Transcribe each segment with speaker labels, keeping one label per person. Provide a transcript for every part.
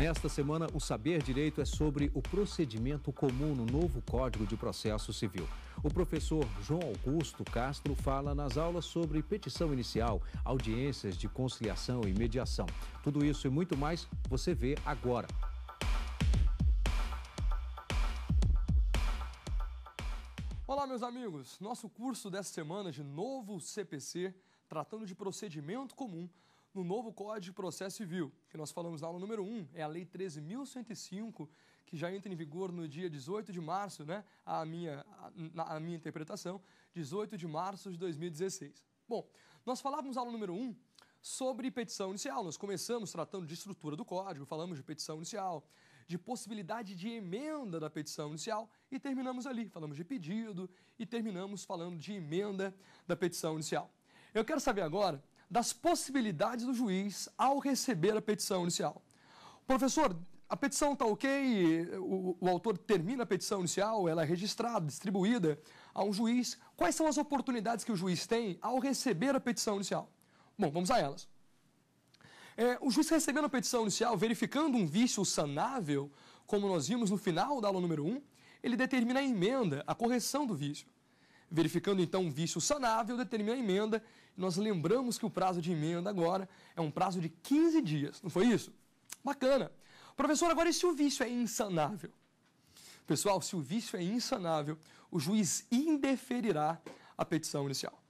Speaker 1: Nesta semana, o Saber Direito é sobre o procedimento comum no novo Código de Processo Civil. O professor João Augusto Castro fala nas aulas sobre petição inicial, audiências de conciliação e mediação. Tudo isso e muito mais você vê agora. Olá, meus amigos! Nosso curso dessa semana de novo CPC, tratando de procedimento comum, no novo Código de Processo Civil, que nós falamos na aula número 1, é a Lei 13.105, que já entra em vigor no dia 18 de março, né? A minha, a, a minha interpretação, 18 de março de 2016. Bom, nós falávamos aula número 1 sobre petição inicial. Nós começamos tratando de estrutura do código, falamos de petição inicial, de possibilidade de emenda da petição inicial e terminamos ali, falamos de pedido e terminamos falando de emenda da petição inicial. Eu quero saber agora das possibilidades do juiz ao receber a petição inicial. Professor, a petição está ok, o, o, autor termina a petição inicial, ela é registrada, distribuída a um juiz. Quais são as oportunidades que o juiz tem ao receber a petição inicial? Bom, vamos a elas. É, o juiz recebendo a petição inicial, verificando um vício sanável, como nós vimos no final da aula número 1, ele determina a emenda, a correção do vício. Verificando então um vício sanável, determina a emenda nós lembramos que o prazo de emenda agora é um prazo de 15 dias, não foi isso? Bacana. Professor, agora e se o vício é insanável? Pessoal, se o vício é insanável, o juiz indeferirá a petição inicial.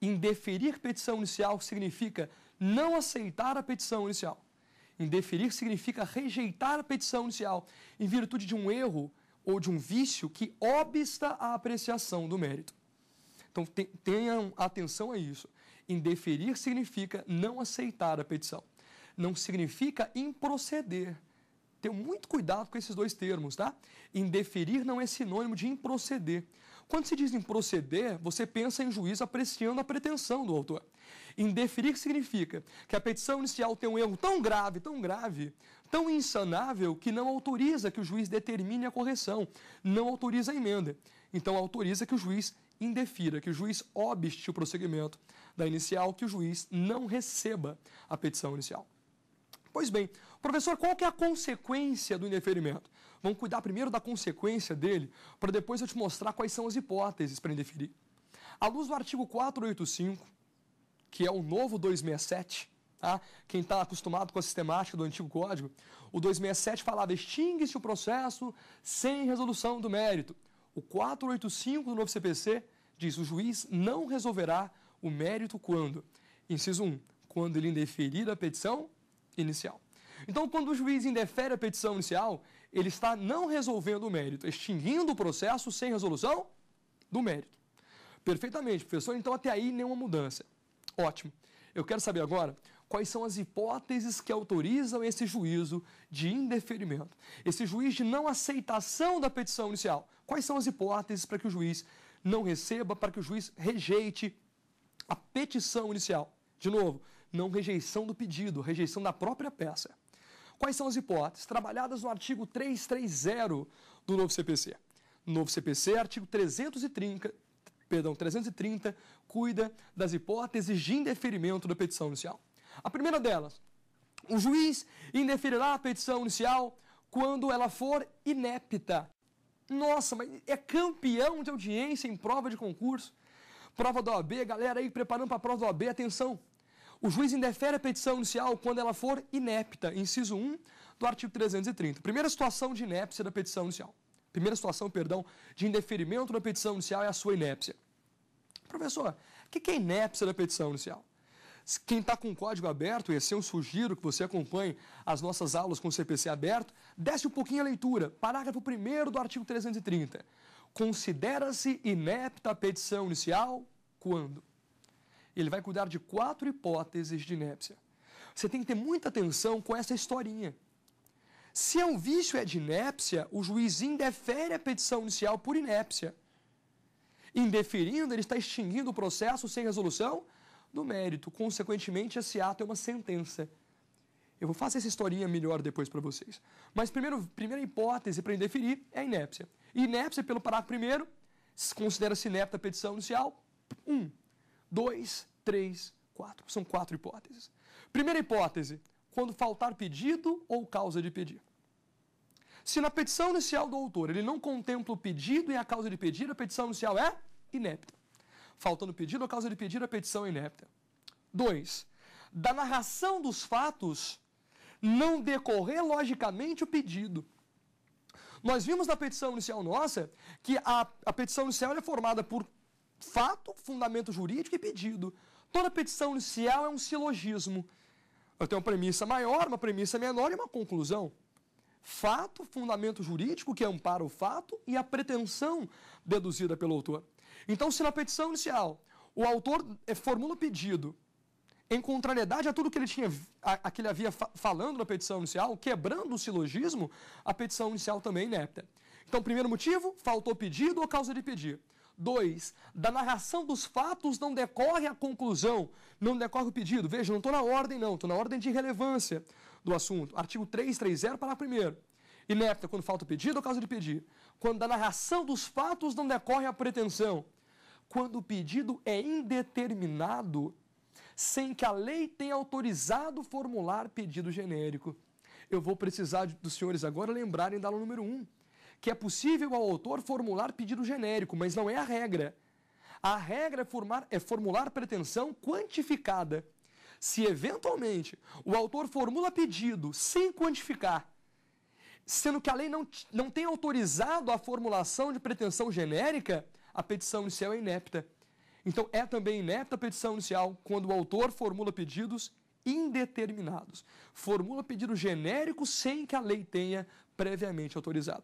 Speaker 1: Indeferir petição inicial significa não aceitar a petição inicial. Indeferir significa rejeitar a petição inicial em virtude de um erro ou de um vício que obsta a apreciação do mérito. Então te, tenham atenção a isso. Indeferir significa não aceitar a petição. Não significa improceder. Tenham muito cuidado com esses dois termos, tá? Indeferir não é sinônimo de improceder. Quando se diz improceder, você pensa em juiz apreciando a pretensão do autor. Indeferir significa que a petição inicial tem um erro tão grave, tão grave, tão insanável, que não autoriza que o juiz determine a correção, não autoriza a emenda. Então, autoriza que o juiz indefira, que o juiz obste o prosseguimento da inicial, que o juiz não receba a petição inicial. Pois bem, professor, qual que é a consequência do indeferimento? Vamos cuidar primeiro da consequência dele, para depois eu te mostrar quais são as hipóteses para indeferir. À luz do artigo 485, que é o novo 267, tá? quem está acostumado com a sistemática do antigo código, o 267 falava: extingue-se o processo sem resolução do mérito. O 485 do novo CPC diz: o juiz não resolverá o mérito quando, inciso 1, quando ele indeferir a petição inicial. Então, quando o juiz indefere a petição inicial, ele está não resolvendo o mérito, extinguindo o processo sem resolução do mérito. Perfeitamente, professor. Então, até aí, nenhuma mudança. Ótimo. Eu quero saber agora quais são as hipóteses que autorizam esse juízo de indeferimento, esse juiz de não aceitação da petição inicial. Quais são as hipóteses para que o juiz não receba, para que o juiz rejeite a petição inicial? De novo, não rejeição do pedido, rejeição da própria peça. Quais são as hipóteses trabalhadas no artigo 330 do novo CPC? Novo CPC, artigo 330, perdão, 330 cuida das hipóteses de indeferimento da petição inicial. A primeira delas, o juiz indeferirá a petição inicial quando ela for inepta. Nossa, mas é campeão de audiência em prova de concurso. Prova da OAB, galera aí preparando para a prova da OAB, atenção. O juiz indefere a petição inicial quando ela for inepta, inciso 1 do artigo 330. Primeira situação de inépcia da petição inicial. Primeira situação, perdão, de indeferimento da petição inicial é a sua inépcia. Professor, o que é inépcia da petição inicial? Quem está com o código aberto, e é eu sugiro que você acompanhe as nossas aulas com o CPC aberto, desce um pouquinho a leitura. Parágrafo 1 do artigo 330. Considera-se inepta a petição inicial quando? Ele vai cuidar de quatro hipóteses de inépcia. Você tem que ter muita atenção com essa historinha. Se é um vício é de inépcia, o juiz indefere a petição inicial por inépcia. Indeferindo, ele está extinguindo o processo sem resolução do mérito. Consequentemente, esse ato é uma sentença. Eu vou fazer essa historinha melhor depois para vocês. Mas primeiro, primeira hipótese para indeferir é a inépcia. Inépcia, pelo parágrafo primeiro, considera-se inepta a petição inicial. Um, dois, três, quatro. São quatro hipóteses. Primeira hipótese, quando faltar pedido ou causa de pedir. Se na petição inicial do autor ele não contempla o pedido e a causa de pedir, a petição inicial é inepta faltando pedido ou causa de pedido a petição inepta. 2. Da narração dos fatos não decorrer logicamente o pedido. Nós vimos na petição inicial nossa que a, a petição inicial é formada por fato, fundamento jurídico e pedido. Toda petição inicial é um silogismo. Eu tenho uma premissa maior, uma premissa menor e uma conclusão. Fato, fundamento jurídico que ampara o fato e a pretensão deduzida pelo autor. Então, se na petição inicial o autor eh, formula o pedido em contrariedade a tudo que ele tinha, a, a que ele havia fa falando na petição inicial, quebrando o silogismo, a petição inicial também é inepta. Então, primeiro motivo, faltou pedido ou causa de pedir. Dois, da narração dos fatos não decorre a conclusão, não decorre o pedido. Veja, não estou na ordem, não, estou na ordem de relevância do assunto. Artigo 330, parágrafo primeiro. E quando falta o pedido ou causa de pedir? Quando da narração dos fatos não decorre a pretensão. Quando o pedido é indeterminado, sem que a lei tenha autorizado formular pedido genérico. Eu vou precisar dos senhores agora lembrarem da aula número 1, um, que é possível ao autor formular pedido genérico, mas não é a regra. A regra é, formar, é formular pretensão quantificada. Se eventualmente o autor formula pedido sem quantificar, sendo que a lei não, não tem autorizado a formulação de pretensão genérica, a petição inicial é inepta. Então, é também inepta a petição inicial quando o autor formula pedidos indeterminados. Formula pedido genérico sem que a lei tenha previamente autorizado.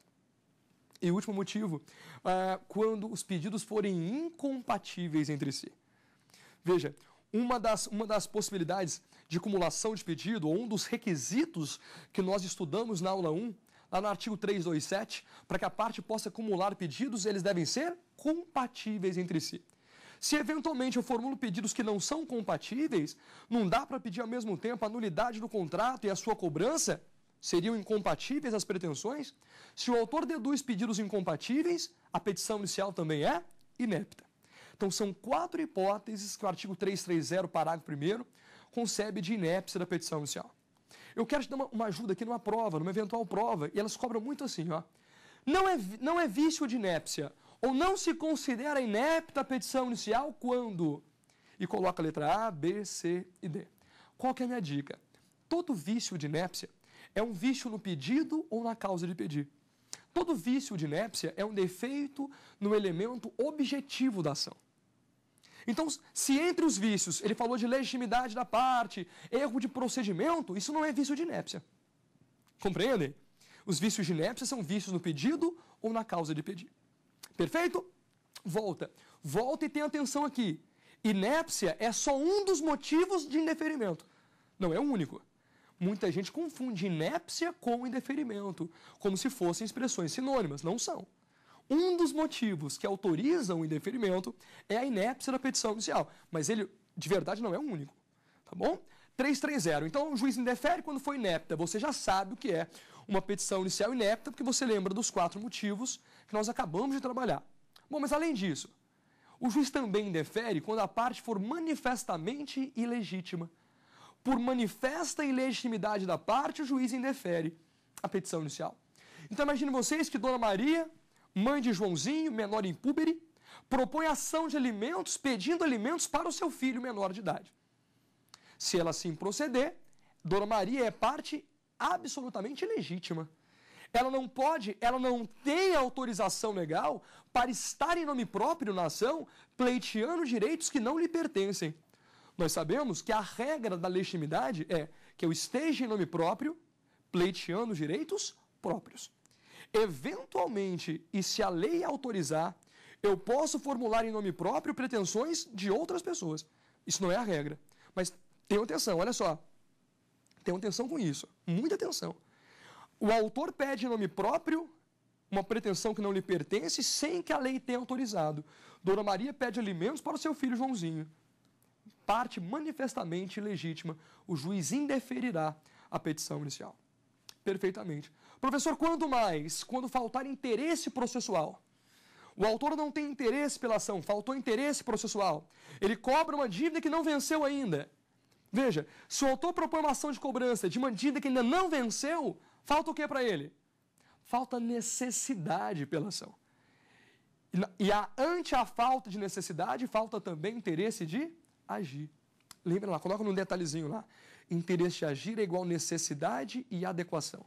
Speaker 1: E último motivo, ah, quando os pedidos forem incompatíveis entre si. Veja, uma das, uma das possibilidades de acumulação de pedido, ou um dos requisitos que nós estudamos na aula 1, lá no artigo 327, para que a parte possa acumular pedidos, eles devem ser compatíveis entre si. Se eventualmente eu formulo pedidos que não são compatíveis, não dá para pedir ao mesmo tempo a nulidade do contrato e a sua cobrança? Seriam incompatíveis as pretensões? Se o autor deduz pedidos incompatíveis, a petição inicial também é inepta. Então, são quatro hipóteses que o artigo 330, parágrafo 1, concebe de inépcia da petição inicial eu quero te dar uma, uma ajuda aqui numa prova, numa eventual prova, e elas cobram muito assim, ó. Não é, não é vício de inépcia, ou não se considera inepta a petição inicial quando... E coloca a letra A, B, C e D. Qual que é a minha dica? Todo vício de inépcia é um vício no pedido ou na causa de pedir. Todo vício de inépcia é um defeito no elemento objetivo da ação. Então, se entre os vícios ele falou de legitimidade da parte, erro de procedimento, isso não é vício de inépcia. Compreendem? Os vícios de inépcia são vícios no pedido ou na causa de pedir. Perfeito? Volta. Volta e tenha atenção aqui. Inépcia é só um dos motivos de indeferimento. Não é o único. Muita gente confunde inépcia com indeferimento, como se fossem expressões sinônimas. Não são. Um dos motivos que autorizam o indeferimento é a inépcia da petição inicial, mas ele, de verdade, não é o único, tá bom? 330. Então, o juiz indefere quando foi inepta. Você já sabe o que é uma petição inicial inepta, porque você lembra dos quatro motivos que nós acabamos de trabalhar. Bom, mas além disso, o juiz também indefere quando a parte for manifestamente ilegítima. Por manifesta ilegitimidade da parte, o juiz indefere a petição inicial. Então, imagine vocês que Dona Maria mãe de Joãozinho, menor em propõe ação de alimentos, pedindo alimentos para o seu filho menor de idade. Se ela assim proceder, Dona Maria é parte absolutamente legítima. Ela não pode, ela não tem autorização legal para estar em nome próprio na ação, pleiteando direitos que não lhe pertencem. Nós sabemos que a regra da legitimidade é que eu esteja em nome próprio, pleiteando direitos próprios. Eventualmente, e se a lei autorizar, eu posso formular em nome próprio pretensões de outras pessoas. Isso não é a regra. Mas tenham atenção, olha só. Tenham atenção com isso. Muita atenção. O autor pede em nome próprio uma pretensão que não lhe pertence sem que a lei tenha autorizado. Dona Maria pede alimentos para o seu filho Joãozinho. Parte manifestamente legítima. O juiz indeferirá a petição inicial. Perfeitamente. Professor, quando mais? Quando faltar interesse processual. O autor não tem interesse pela ação, faltou interesse processual. Ele cobra uma dívida que não venceu ainda. Veja, se o autor propõe uma ação de cobrança de uma dívida que ainda não venceu, falta o que para ele? Falta necessidade pela ação. E a, ante a falta de necessidade, falta também interesse de agir. Lembra lá, coloca num detalhezinho lá. Interesse de agir é igual necessidade e adequação.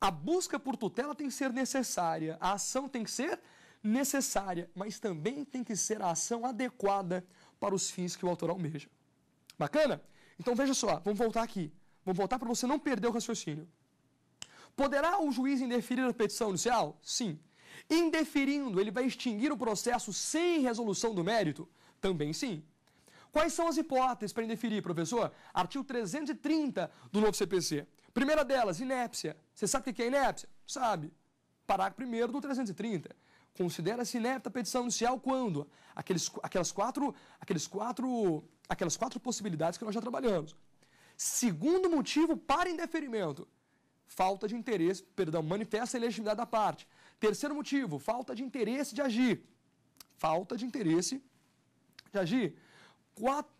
Speaker 1: A busca por tutela tem que ser necessária, a ação tem que ser necessária, mas também tem que ser a ação adequada para os fins que o autor almeja. Bacana? Então veja só, vamos voltar aqui. Vamos voltar para você não perder o raciocínio. Poderá o juiz indeferir a petição inicial? Sim. Indeferindo, ele vai extinguir o processo sem resolução do mérito? Também sim. Quais são as hipóteses para indeferir, professor? Artigo 330 do novo CPC. Primeira delas, inépcia. Você sabe o que é inépcia? Sabe. Parágrafo 1 do 330. Considera-se inepta a petição inicial quando aqueles, aquelas, quatro, aqueles quatro, aquelas quatro possibilidades que nós já trabalhamos. Segundo motivo para indeferimento, falta de interesse, perdão, manifesta a ilegitimidade da parte. Terceiro motivo, falta de interesse de agir. Falta de interesse de agir.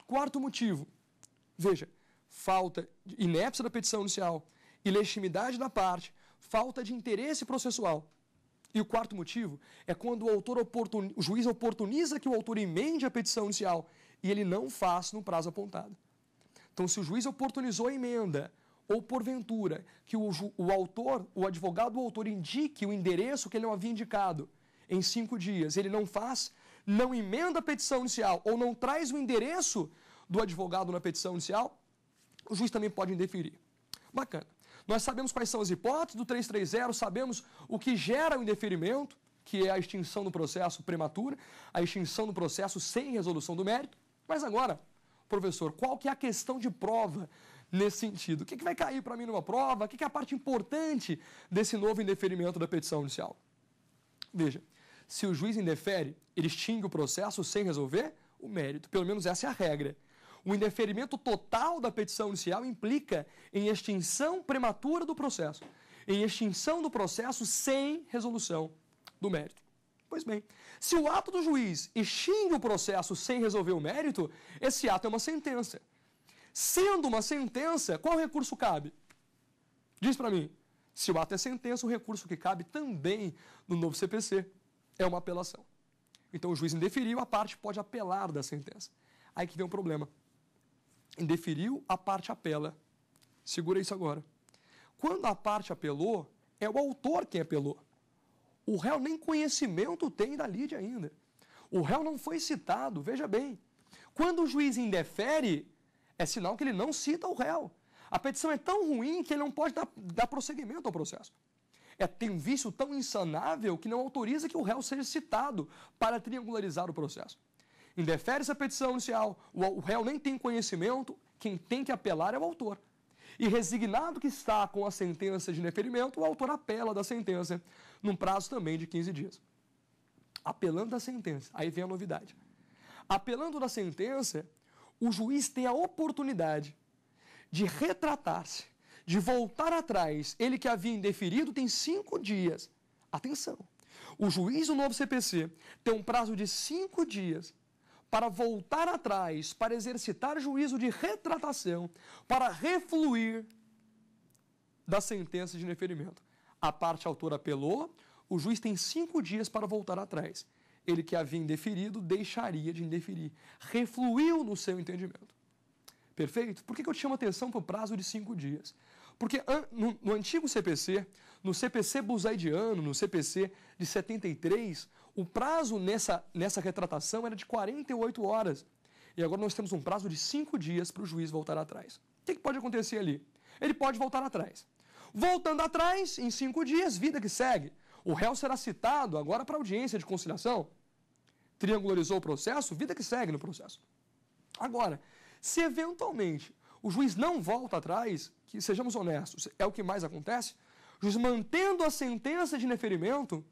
Speaker 1: quarto motivo, veja, falta de inépcia da petição inicial, ilegitimidade da parte, falta de interesse processual. E o quarto motivo é quando o, autor oportun... o juiz oportuniza que o autor emende a petição inicial e ele não faz no prazo apontado. Então, se o juiz oportunizou a emenda, ou porventura que o, ju... o autor, o advogado do autor indique o endereço que ele não havia indicado em cinco dias, ele não faz, não emenda a petição inicial ou não traz o endereço do advogado na petição inicial, o juiz também pode indeferir. Bacana. Nós sabemos quais são as hipóteses do 330, sabemos o que gera o indeferimento, que é a extinção do processo prematura, a extinção do processo sem resolução do mérito. Mas agora, professor, qual que é a questão de prova nesse sentido? O que, que vai cair para mim numa prova? O que, que é a parte importante desse novo indeferimento da petição inicial? Veja, se o juiz indefere, ele extingue o processo sem resolver o mérito. Pelo menos essa é a regra. O indeferimento total da petição inicial implica em extinção prematura do processo, em extinção do processo sem resolução do mérito. Pois bem, se o ato do juiz extingue o processo sem resolver o mérito, esse ato é uma sentença. Sendo uma sentença, qual recurso cabe? Diz para mim. Se o ato é sentença, o recurso que cabe também no novo CPC é uma apelação. Então o juiz indeferiu, a parte pode apelar da sentença. Aí que vem o problema indeferiu, a parte apela. Segura isso agora. Quando a parte apelou, é o autor quem apelou. O réu nem conhecimento tem da lide ainda. O réu não foi citado, veja bem. Quando o juiz indefere, é sinal que ele não cita o réu. A petição é tão ruim que ele não pode dar, dar prosseguimento ao processo. É, tem um vício tão insanável que não autoriza que o réu seja citado para triangularizar o processo indefere essa petição inicial, o réu nem tem conhecimento, quem tem que apelar é o autor. E resignado que está com a sentença de indeferimento, o autor apela da sentença, num prazo também de 15 dias. Apelando da sentença, aí vem a novidade. Apelando da sentença, o juiz tem a oportunidade de retratar-se, de voltar atrás. Ele que havia indeferido tem cinco dias. Atenção! O juiz do novo CPC tem um prazo de cinco dias para voltar atrás, para exercitar juízo de retratação, para refluir da sentença de indeferimento. A parte autora apelou, o juiz tem cinco dias para voltar atrás. Ele que havia indeferido deixaria de indeferir. Refluiu no seu entendimento. Perfeito? Por que, eu chamo atenção para o prazo de cinco dias? Porque no, no antigo CPC, no CPC busaidiano, no CPC de 73, o prazo nessa, nessa retratação era de 48 horas. E agora nós temos um prazo de cinco dias para o juiz voltar atrás. O que, que pode acontecer ali? Ele pode voltar atrás. Voltando atrás, em cinco dias, vida que segue. O réu será citado agora para audiência de conciliação. Triangularizou o processo, vida que segue no processo. Agora, se eventualmente o juiz não volta atrás, que sejamos honestos, é o que mais acontece, o juiz mantendo a sentença de indeferimento,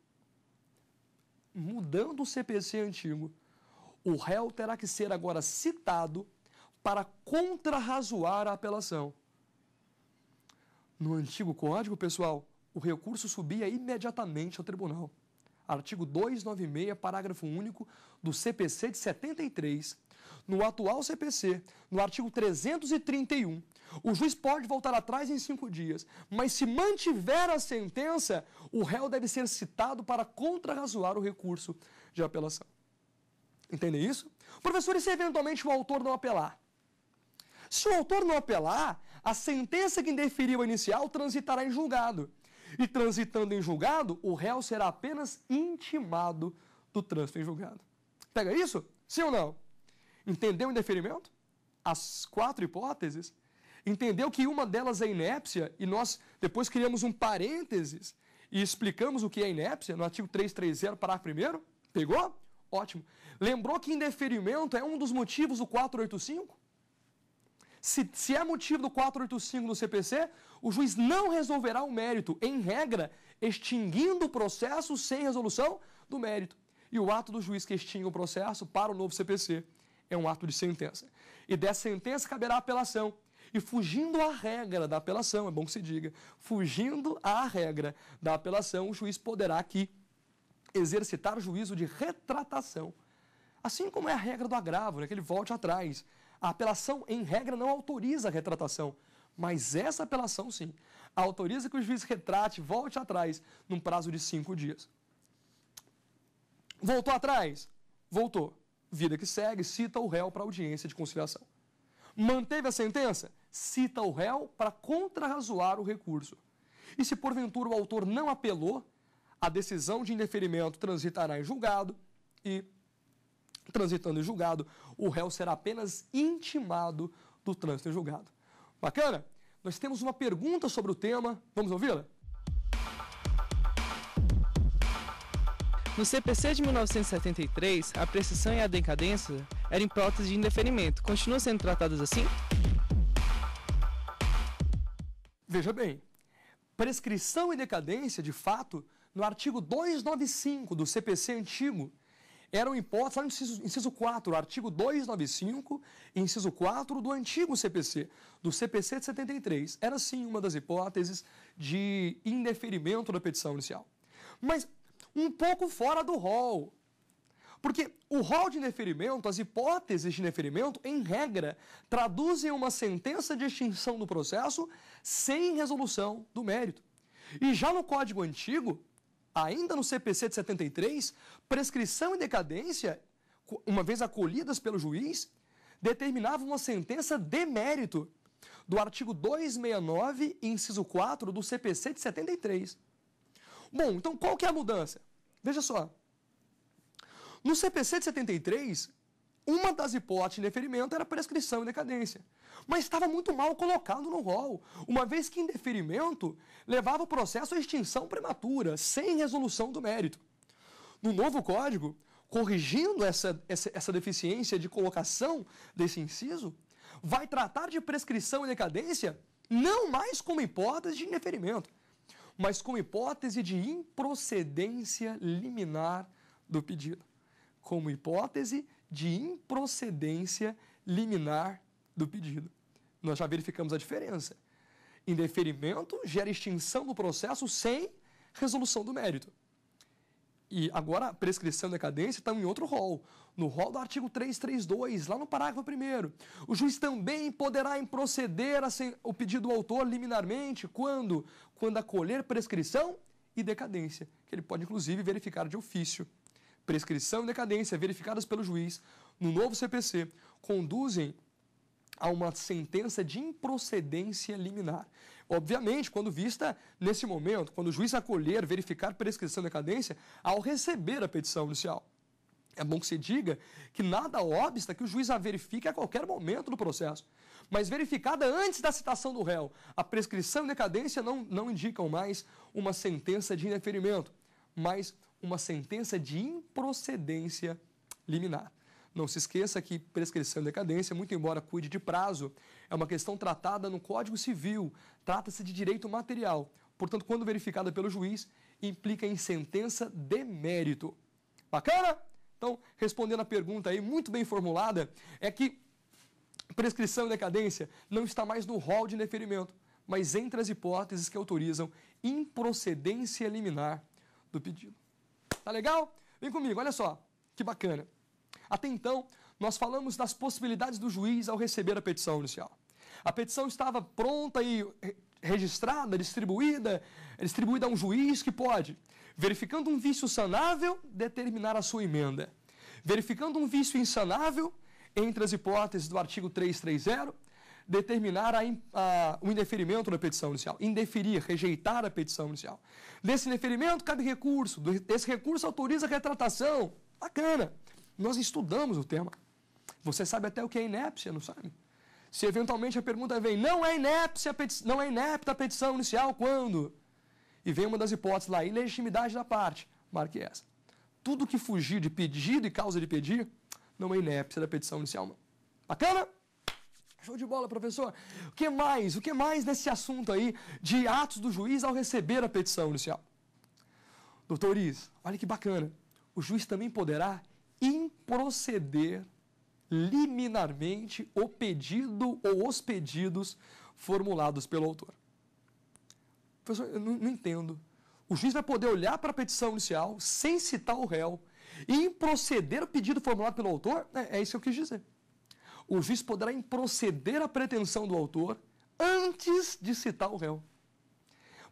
Speaker 1: mudando o CPC antigo, o réu terá que ser agora citado para contrarrazoar a apelação. No antigo código, pessoal, o recurso subia imediatamente ao tribunal. Artigo 296, parágrafo único do CPC de 73 no atual CPC, no artigo 331, o juiz pode voltar atrás em cinco dias, mas se mantiver a sentença, o réu deve ser citado para contrarrazoar o recurso de apelação. Entende isso? Professor, e se eventualmente o autor não apelar? Se o autor não apelar, a sentença que indeferiu a inicial transitará em julgado. E transitando em julgado, o réu será apenas intimado do trânsito em julgado. Pega isso? Sim ou não? Entendeu o indeferimento? As quatro hipóteses? Entendeu que uma delas é inépcia e nós depois criamos um parênteses e explicamos o que é inépcia no artigo 330, parágrafo 1? Pegou? Ótimo. Lembrou que indeferimento é um dos motivos do 485? Se, se é motivo do 485 do CPC, o juiz não resolverá o mérito, em regra, extinguindo o processo sem resolução do mérito. E o ato do juiz que extingue o processo para o novo CPC é um ato de sentença. E dessa sentença caberá apelação. E fugindo à regra da apelação, é bom que se diga, fugindo à regra da apelação, o juiz poderá aqui exercitar juízo de retratação. Assim como é a regra do agravo, né, que ele volte atrás. A apelação, em regra, não autoriza a retratação, mas essa apelação, sim, autoriza que o juiz retrate, volte atrás, num prazo de cinco dias. Voltou atrás? Voltou vida que segue, cita o réu para audiência de conciliação. Manteve a sentença? Cita o réu para contrarrazoar o recurso. E se porventura o autor não apelou, a decisão de indeferimento transitará em julgado e, transitando em julgado, o réu será apenas intimado do trânsito em julgado. Bacana? Nós temos uma pergunta sobre o tema. Vamos ouvi-la? No CPC de 1973, a precisão e a decadência eram hipóteses de indeferimento. Continuam sendo tratadas assim? Veja bem, prescrição e decadência, de fato, no artigo 295 do CPC antigo, eram hipóteses lá no inciso, inciso 4, artigo 295, inciso 4 do antigo CPC, do CPC de 73. Era sim uma das hipóteses de indeferimento da petição inicial. Mas um pouco fora do rol. Porque o rol de indeferimento, as hipóteses de indeferimento, em regra, traduzem uma sentença de extinção do processo sem resolução do mérito. E já no Código Antigo, ainda no CPC de 73, prescrição e decadência, uma vez acolhidas pelo juiz, determinavam uma sentença de mérito do artigo 269, inciso 4 do CPC de 73. Bom, então qual que é a mudança? Veja só. No CPC de 73, uma das hipóteses de deferimento era prescrição e decadência. Mas estava muito mal colocado no rol, uma vez que indeferimento levava o processo à extinção prematura, sem resolução do mérito. No novo código, corrigindo essa, essa, essa deficiência de colocação desse inciso, vai tratar de prescrição e decadência não mais como hipótese de indeferimento, mas com hipótese de improcedência liminar do pedido. Como hipótese de improcedência liminar do pedido. Nós já verificamos a diferença. Indeferimento gera extinção do processo sem resolução do mérito. E agora a prescrição da cadência está em outro rol, no rol do artigo 332, lá no parágrafo 1. O juiz também poderá improceder a o pedido do autor liminarmente quando, quando acolher prescrição e decadência, que ele pode inclusive verificar de ofício. Prescrição e decadência verificadas pelo juiz no novo CPC conduzem a uma sentença de improcedência liminar. Obviamente, quando vista nesse momento, quando o juiz acolher, verificar prescrição da cadência, ao receber a petição inicial. É bom que se diga que nada obsta que o juiz a verifique a qualquer momento do processo. Mas verificada antes da citação do réu, a prescrição e decadência não, não indicam mais uma sentença de indeferimento, mas uma sentença de improcedência liminar. Não se esqueça que prescrição e decadência, muito embora cuide de prazo, é uma questão tratada no Código Civil, trata-se de direito material. Portanto, quando verificada pelo juiz, implica em sentença de mérito. Bacana? Então, respondendo a pergunta aí, muito bem formulada, é que prescrição e decadência não está mais no rol de deferimento mas entre as hipóteses que autorizam improcedência liminar do pedido. Tá legal? Vem comigo, olha só, que bacana. Até então, nós falamos das possibilidades do juiz ao receber a petição inicial. A petição estava pronta e eh, registrada, distribuída, distribuída a um juiz que pode, verificando um vício sanável, determinar a sua emenda. Verificando um vício insanável, entre as hipóteses do artigo 330, determinar a, a, o indeferimento da petição inicial, indeferir, rejeitar a petição inicial. Desse indeferimento cabe recurso, Desse recurso autoriza a retratação. Bacana. Nós estudamos o tema. Você sabe até o que é inépcia, não sabe? Se eventualmente a pergunta vem, não é inépcia, não é inepta a petição inicial, quando? E vem uma das hipóteses lá, ilegitimidade da parte. Marque é essa. Tudo que fugir de pedido e causa de pedir, não é inépcia da petição inicial, não. Bacana? Show de bola, professor. O que mais? O que mais nesse assunto aí de atos do juiz ao receber a petição inicial? Doutor Iris, olha que bacana. O juiz também poderá improceder liminarmente o pedido ou os pedidos formulados pelo autor. Professor, eu não, não entendo. O juiz vai poder olhar para a petição inicial sem citar o réu e improceder o pedido formulado pelo autor? É, é isso que eu quis dizer. O juiz poderá improceder a pretensão do autor antes de citar o réu.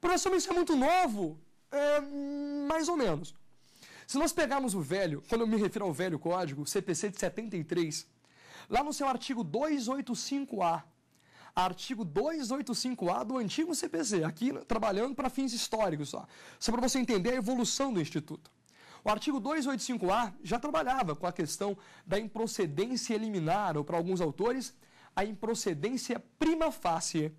Speaker 1: Professor, mas isso é muito novo? É, mais ou menos. Se nós pegarmos o velho, quando eu me refiro ao velho código, CPC de 73, lá no seu artigo 285A, artigo 285A do antigo CPC, aqui né, trabalhando para fins históricos só, só para você entender a evolução do Instituto. O artigo 285A já trabalhava com a questão da improcedência eliminar, ou para alguns autores, a improcedência prima facie,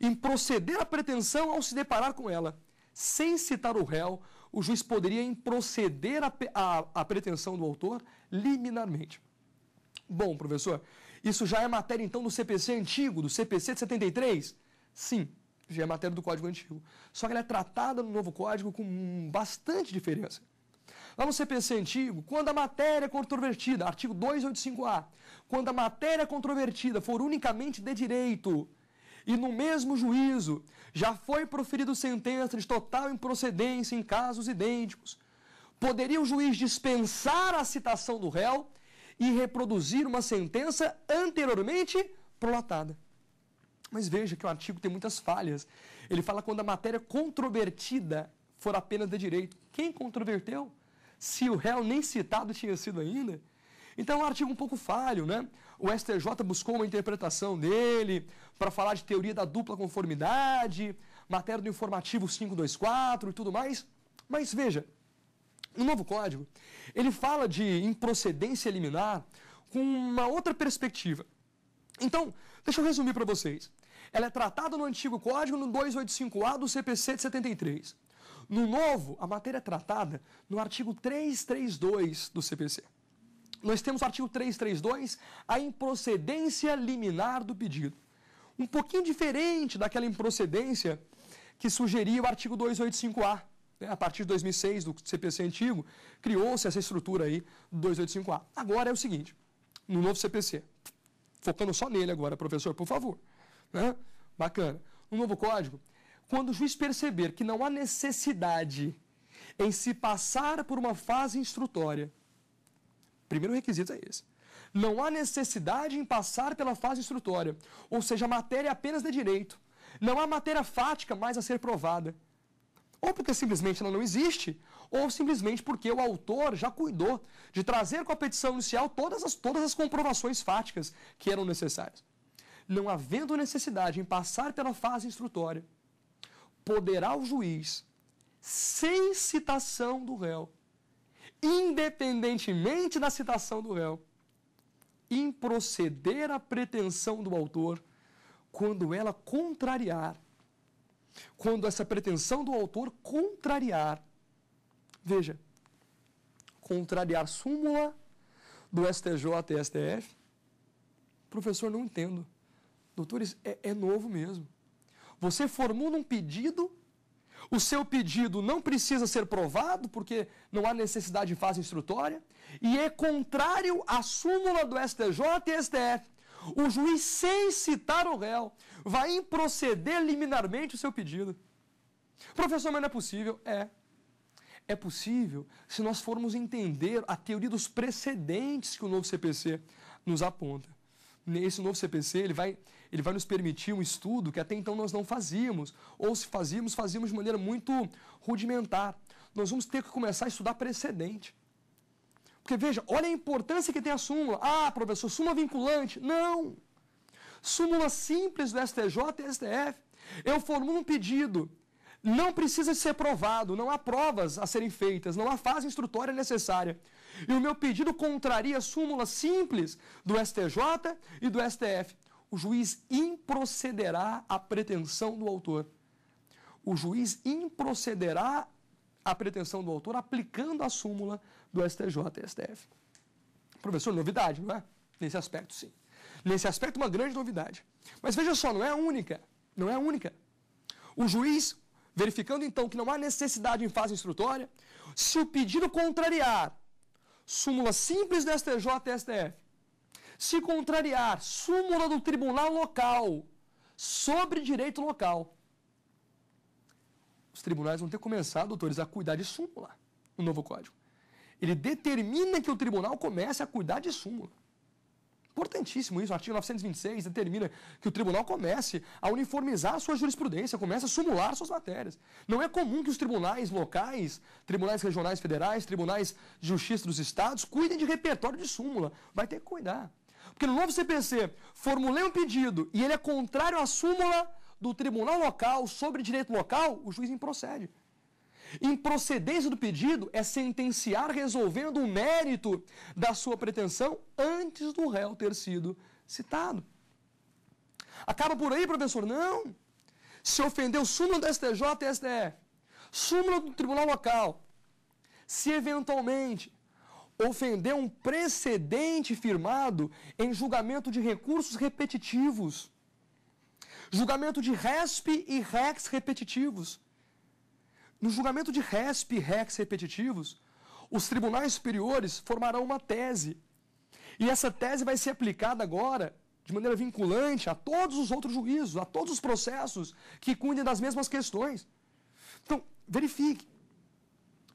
Speaker 1: improceder a pretensão ao se deparar com ela, sem citar o réu o juiz poderia improceder a, a, a pretensão do autor liminarmente. Bom, professor, isso já é matéria então do CPC antigo, do CPC de 73? Sim, já é matéria do Código Antigo. Só que ela é tratada no novo Código com bastante diferença. Lá no CPC antigo, quando a matéria é controvertida, artigo 285A, quando a matéria controvertida for unicamente de direito, e no mesmo juízo, já foi proferido sentença de total improcedência em casos idênticos. Poderia o juiz dispensar a citação do réu e reproduzir uma sentença anteriormente prolatada. Mas veja que o artigo tem muitas falhas. Ele fala quando a matéria controvertida for apenas de direito. Quem controverteu? Se o réu nem citado tinha sido ainda? Então é um artigo um pouco falho, né? o STJ buscou uma interpretação dele para falar de teoria da dupla conformidade, matéria do informativo 524 e tudo mais. Mas veja, no novo código, ele fala de improcedência liminar com uma outra perspectiva. Então, deixa eu resumir para vocês. Ela é tratada no antigo código no 285A do CPC de 73. No novo, a matéria é tratada no artigo 332 do CPC nós temos o artigo 332, a improcedência liminar do pedido. Um pouquinho diferente daquela improcedência que sugeria o artigo 285A. Né? A partir de 2006, do CPC antigo, criou-se essa estrutura aí do 285A. Agora é o seguinte, no novo CPC, focando só nele agora, professor, por favor. Né? Bacana. No novo código, quando o juiz perceber que não há necessidade em se passar por uma fase instrutória Primeiro requisito é esse. Não há necessidade em passar pela fase instrutória, ou seja, a matéria é apenas de direito. Não há matéria fática mais a ser provada. Ou porque simplesmente ela não existe, ou simplesmente porque o autor já cuidou de trazer com a petição inicial todas as, todas as comprovações fáticas que eram necessárias. Não havendo necessidade em passar pela fase instrutória, poderá o juiz, sem citação do réu, independentemente da citação do réu, improceder a pretensão do autor quando ela contrariar, quando essa pretensão do autor contrariar, veja, contrariar súmula do STJ e STF, professor, não entendo. Doutores, é, é novo mesmo. Você formula um pedido o seu pedido não precisa ser provado, porque não há necessidade de fase instrutória, e é contrário à súmula do STJ e STF. O juiz, sem citar o réu, vai improceder liminarmente o seu pedido. Professor, mas não é possível? É. É possível se nós formos entender a teoria dos precedentes que o novo CPC nos aponta. Esse novo CPC ele vai ele vai nos permitir um estudo que até então nós não fazíamos, ou se fazíamos, fazíamos de maneira muito rudimentar. Nós vamos ter que começar a estudar precedente. Porque veja, olha a importância que tem a súmula. Ah, professor, súmula vinculante. Não! Súmula simples do STJ e STF. Eu formulo um pedido. Não precisa ser provado, não há provas a serem feitas, não há fase instrutória necessária. E o meu pedido contraria a súmula simples do STJ e do STF o juiz improcederá a pretensão do autor. O juiz improcederá a pretensão do autor aplicando a súmula do STJ e STF. Professor, novidade, não é? Nesse aspecto, sim. Nesse aspecto, uma grande novidade. Mas veja só, não é a única. Não é a única. O juiz, verificando então que não há necessidade em fase instrutória, se o pedido contrariar súmula simples do STJ e STF, se contrariar súmula do tribunal local sobre direito local. Os tribunais vão ter começado, doutores, a cuidar de súmula no novo código. Ele determina que o tribunal comece a cuidar de súmula. Importantíssimo isso, o artigo 926 determina que o tribunal comece a uniformizar a sua jurisprudência, comece a sumular suas matérias. Não é comum que os tribunais locais, tribunais regionais federais, tribunais de justiça dos estados, cuidem de repertório de súmula. Vai ter que cuidar. Porque no novo CPC, formulei um pedido e ele é contrário à súmula do tribunal local sobre direito local, o juiz improcede. Improcedência do pedido é sentenciar resolvendo o mérito da sua pretensão antes do réu ter sido citado. Acaba por aí, professor? Não. Se ofendeu súmula do STJ e STF, súmula do tribunal local, se eventualmente ofender um precedente firmado em julgamento de recursos repetitivos, julgamento de RESP e REX repetitivos. No julgamento de RESP e REX repetitivos, os tribunais superiores formarão uma tese. E essa tese vai ser aplicada agora de maneira vinculante a todos os outros juízos, a todos os processos que cuidem das mesmas questões. Então, verifique.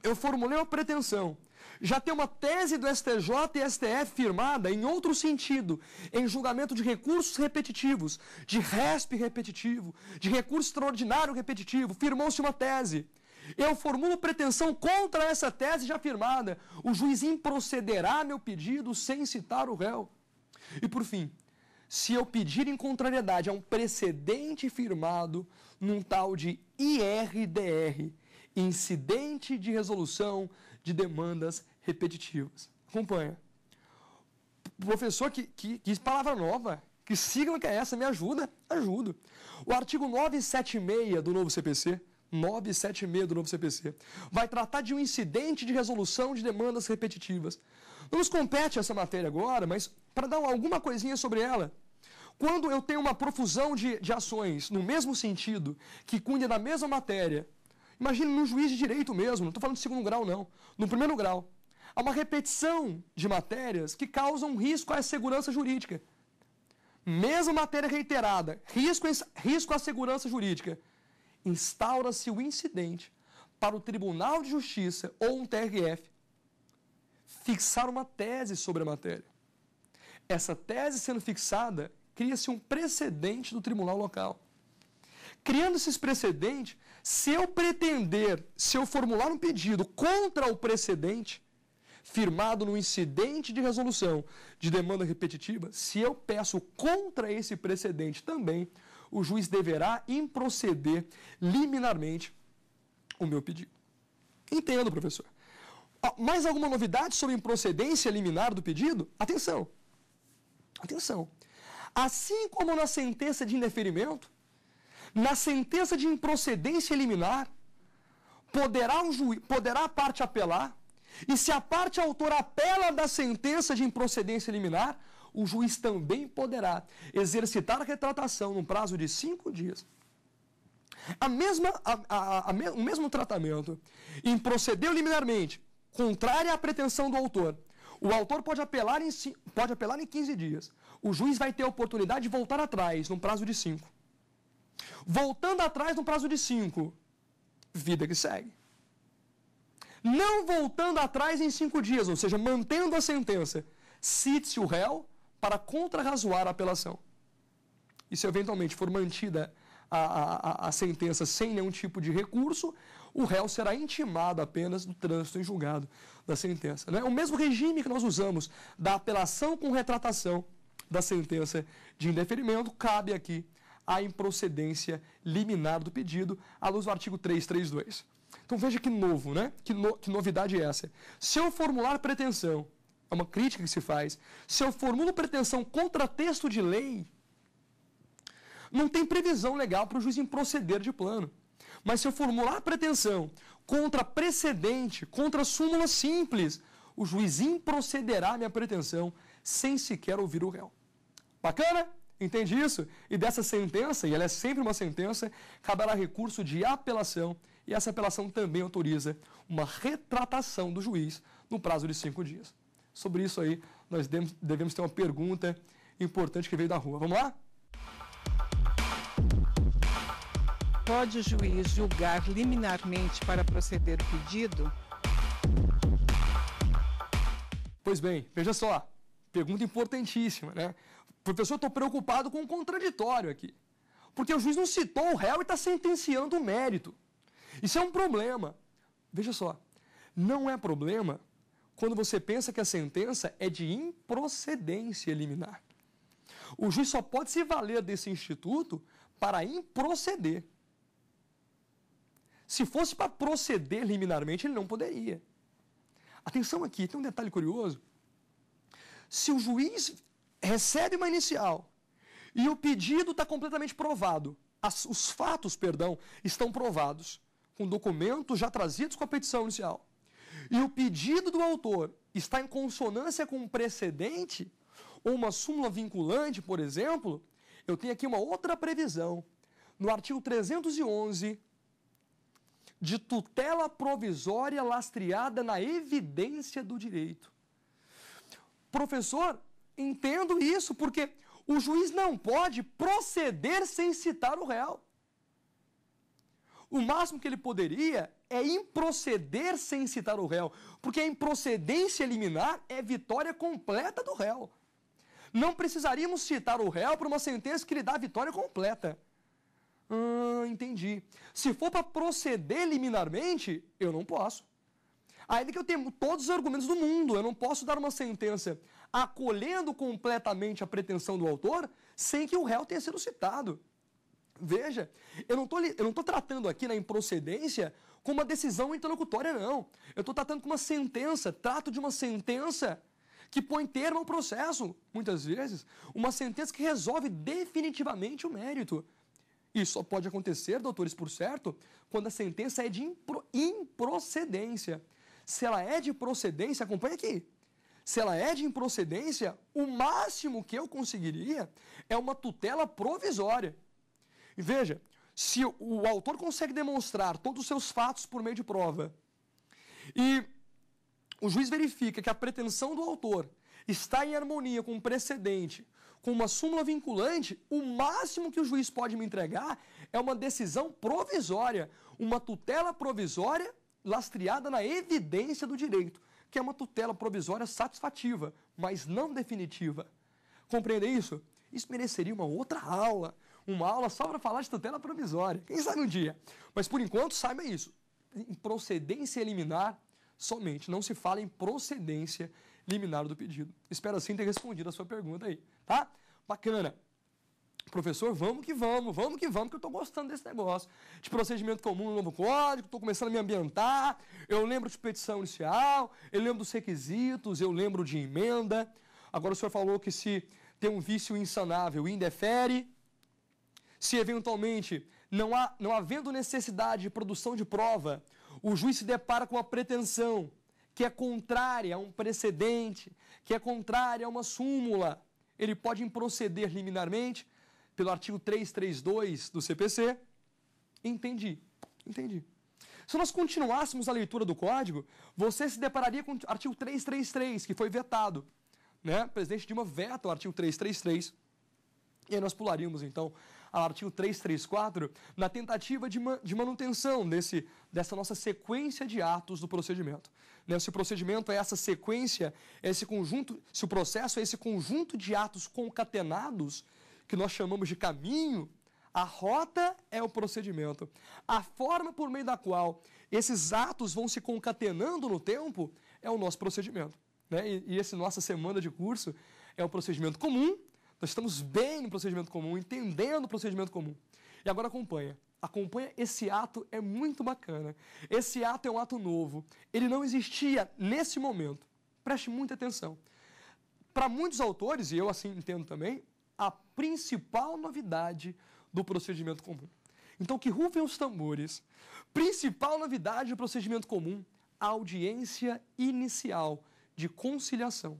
Speaker 1: Eu formulei uma pretensão já tem uma tese do STJ e STF firmada em outro sentido, em julgamento de recursos repetitivos, de RESP repetitivo, de recurso extraordinário repetitivo, firmou-se uma tese. Eu formulo pretensão contra essa tese já firmada. O juiz improcederá meu pedido sem citar o réu. E por fim, se eu pedir em contrariedade a um precedente firmado num tal de IRDR, incidente de resolução de demandas repetitivas. Acompanha. Professor, que, que, que palavra nova, que sigla que é essa? Me ajuda? Ajudo. O artigo 976 do novo CPC, 976 do novo CPC, vai tratar de um incidente de resolução de demandas repetitivas. Não nos compete essa matéria agora, mas para dar alguma coisinha sobre ela, quando eu tenho uma profusão de, de ações no mesmo sentido, que cunha da mesma matéria, Imagine num juiz de direito mesmo, não estou falando de segundo grau, não. No primeiro grau. Há uma repetição de matérias que causam risco à segurança jurídica. Mesma matéria reiterada, risco, risco à segurança jurídica. Instaura-se o incidente para o Tribunal de Justiça ou um TRF fixar uma tese sobre a matéria. Essa tese sendo fixada, cria-se um precedente do tribunal local. Criando-se esse precedente, se eu pretender, se eu formular um pedido contra o precedente, firmado no incidente de resolução de demanda repetitiva, se eu peço contra esse precedente também, o juiz deverá improceder liminarmente o meu pedido. Entendo, professor. Ah, mais alguma novidade sobre improcedência liminar do pedido? Atenção! Atenção! Assim como na sentença de indeferimento, na sentença de improcedência liminar, poderá, juiz, poderá a parte apelar, e se a parte autora apela da sentença de improcedência liminar, o juiz também poderá exercitar a retratação no prazo de cinco dias. A mesma, a, a, a, o mesmo tratamento improcedeu liminarmente, contrária à pretensão do autor. O autor pode apelar, em, pode apelar em 15 dias. O juiz vai ter a oportunidade de voltar atrás, num prazo de cinco. Voltando atrás no prazo de cinco, vida que segue. Não voltando atrás em cinco dias, ou seja, mantendo a sentença, cite-se o réu para contrarrazoar a apelação. E se eventualmente for mantida a, a, a, sentença sem nenhum tipo de recurso, o réu será intimado apenas do trânsito em julgado da sentença. Né? O mesmo regime que nós usamos da apelação com retratação da sentença de indeferimento cabe aqui a improcedência liminar do pedido, à luz do artigo 332. Então veja que novo, né? Que, no, que novidade é essa? Se eu formular pretensão, é uma crítica que se faz, se eu formulo pretensão contra texto de lei, não tem previsão legal para o juiz improceder de plano. Mas se eu formular pretensão contra precedente, contra súmula simples, o juiz improcederá a minha pretensão sem sequer ouvir o réu. Bacana? Entende isso? E dessa sentença, e ela é sempre uma sentença, caberá recurso de apelação, e essa apelação também autoriza uma retratação do juiz no prazo de cinco dias. Sobre isso aí, nós devemos ter uma pergunta importante que veio da rua. Vamos lá? Pode o juiz julgar liminarmente para proceder o pedido? Pois bem, veja só. Pergunta importantíssima, né? Professor, estou preocupado com o contraditório aqui. Porque o juiz não citou o réu e está sentenciando o mérito. Isso é um problema. Veja só, não é problema quando você pensa que a sentença é de improcedência liminar. O juiz só pode se valer desse instituto para improceder. Se fosse para proceder liminarmente, ele não poderia. Atenção aqui, tem um detalhe curioso. Se o juiz recebe uma inicial e o pedido está completamente provado, as, os fatos, perdão, estão provados, com documentos já trazidos com a petição inicial, e o pedido do autor está em consonância com um precedente, ou uma súmula vinculante, por exemplo, eu tenho aqui uma outra previsão. No artigo 311 de tutela provisória lastreada na evidência do direito. Professor, entendo isso porque o juiz não pode proceder sem citar o réu. O máximo que ele poderia é improceder sem citar o réu, porque a improcedência liminar é vitória completa do réu. Não precisaríamos citar o réu para uma sentença que lhe dá vitória completa. Ah, entendi. Se for para proceder liminarmente, eu não posso. Ainda que eu tenha todos os argumentos do mundo, eu não posso dar uma sentença acolhendo completamente a pretensão do autor sem que o réu tenha sido citado. Veja, eu não estou tratando aqui na improcedência com uma decisão interlocutória, não. Eu estou tratando com uma sentença, trato de uma sentença que põe termo ao processo, muitas vezes. Uma sentença que resolve definitivamente o mérito. Isso só pode acontecer, doutores, por certo, quando a sentença é de impro improcedência. Se ela é de procedência, acompanha aqui. Se ela é de improcedência, o máximo que eu conseguiria é uma tutela provisória. E veja, se o autor consegue demonstrar todos os seus fatos por meio de prova e o juiz verifica que a pretensão do autor está em harmonia com um precedente, com uma súmula vinculante, o máximo que o juiz pode me entregar é uma decisão provisória, uma tutela provisória lastreada na evidência do direito, que é uma tutela provisória satisfativa, mas não definitiva. Compreender isso? Isso mereceria uma outra aula, uma aula só para falar de tutela provisória. Quem sabe um dia. Mas por enquanto, saiba isso. Em procedência liminar, somente. Não se fala em procedência liminar do pedido. Espero assim ter respondido a sua pergunta aí, tá? Bacana. Professor, vamos que vamos, vamos que vamos, que eu estou gostando desse negócio. De procedimento comum no novo código, estou começando a me ambientar, eu lembro de petição inicial, eu lembro dos requisitos, eu lembro de emenda. Agora o senhor falou que se tem um vício insanável indefere, se eventualmente não, há, não havendo necessidade de produção de prova, o juiz se depara com a pretensão que é contrária a um precedente, que é contrária a uma súmula, ele pode improceder liminarmente, pelo artigo 332 do CPC, entendi, entendi. Se nós continuássemos a leitura do código, você se depararia com o artigo 333, que foi vetado. Né? O presidente Dilma veta o artigo 333. E aí nós pularíamos, então, ao artigo 334, na tentativa de, ma de manutenção desse, dessa nossa sequência de atos do procedimento. Né? Se o procedimento é essa sequência, é esse conjunto, se o processo é esse conjunto de atos concatenados que nós chamamos de caminho, a rota é o procedimento. A forma por meio da qual esses atos vão se concatenando no tempo é o nosso procedimento. Né? E, e essa nossa semana de curso é o procedimento comum. Nós estamos bem no procedimento comum, entendendo o procedimento comum. E agora acompanha. Acompanha esse ato, é muito bacana. Esse ato é um ato novo. Ele não existia nesse momento. Preste muita atenção. Para muitos autores, e eu assim entendo também, a principal novidade do procedimento comum. Então, que rufem os tambores. Principal novidade do procedimento comum: audiência inicial de conciliação